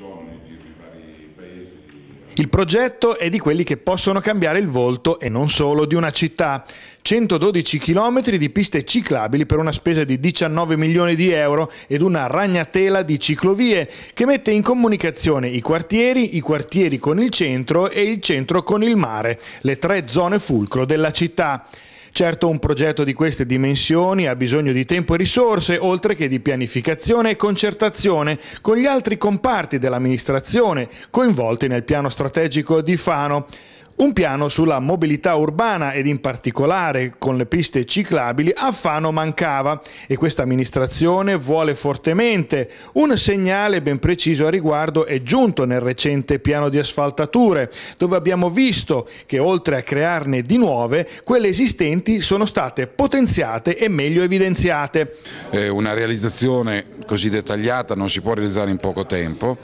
sono nei giro di vari paesi. Il progetto è di quelli che possono cambiare il volto e non solo di una città. 112 km di piste ciclabili per una spesa di 19 milioni di euro ed una ragnatela di ciclovie che mette in comunicazione i quartieri, i quartieri con il centro e il centro con il mare, le tre zone fulcro della città. Certo un progetto di queste dimensioni ha bisogno di tempo e risorse, oltre che di pianificazione e concertazione con gli altri comparti dell'amministrazione coinvolti nel piano strategico di Fano. Un piano sulla mobilità urbana ed in particolare con le piste ciclabili a Fano mancava e questa amministrazione vuole fortemente. Un segnale ben preciso a riguardo è giunto nel recente piano di asfaltature, dove abbiamo visto che oltre a crearne di nuove, quelle esistenti sono state potenziate e meglio evidenziate. Eh, una realizzazione così dettagliata non si può realizzare in poco tempo,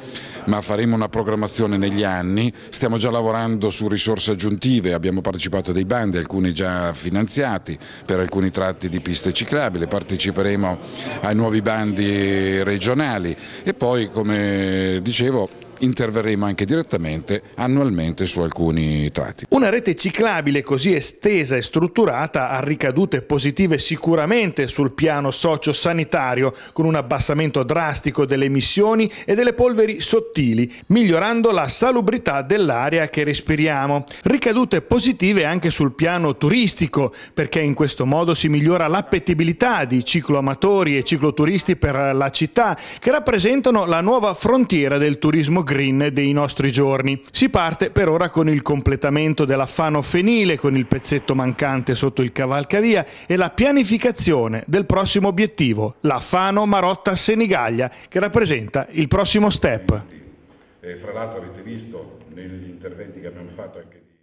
ma faremo una programmazione negli anni, stiamo già lavorando su risorse risorse aggiuntive, abbiamo partecipato a dei bandi, alcuni già finanziati per alcuni tratti di piste ciclabili, parteciperemo ai nuovi bandi regionali e poi come dicevo interverremo anche direttamente annualmente su alcuni tratti. Una rete ciclabile così estesa e strutturata ha ricadute positive sicuramente sul piano socio-sanitario, con un abbassamento drastico delle emissioni e delle polveri sottili, migliorando la salubrità dell'aria che respiriamo. Ricadute positive anche sul piano turistico, perché in questo modo si migliora l'appetibilità di cicloamatori e cicloturisti per la città, che rappresentano la nuova frontiera del turismo green dei nostri giorni. Si parte per ora con il completamento della Fano fenile, con il pezzetto mancante sotto il cavalcavia e la pianificazione del prossimo obiettivo, la Fano Marotta-Senigallia, che rappresenta il prossimo step. E fra l'altro avete visto negli interventi che abbiamo fatto anche